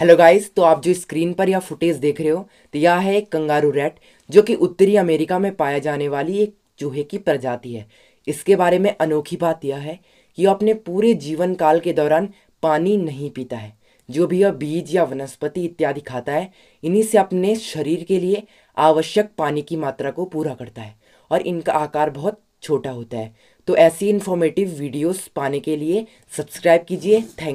hello guys तो आप जो स्क्रीन पर यह फुटेज देख रहे हो तो यह है एक कंगारू रेट जो कि उत्तरी अमेरिका में पाया जाने वाली एक चूहे की प्रजाति है इसके बारे में अनोखी बात यह है कि यह अपने पूरे जीवन काल के दौरान पानी नहीं पीता है जो भी यह बीज या वनस्पति इत्यादि खाता है इन्हीं से अपने शरीर के लिए आवश्यक पानी की मात्रा को पूरा करता है और इनका आकार बहुत छोटा होता है तो ऐसी इन्फॉर्मेटिव वीडियोस पाने के लिए सब्सक्राइब कीजिए थैंक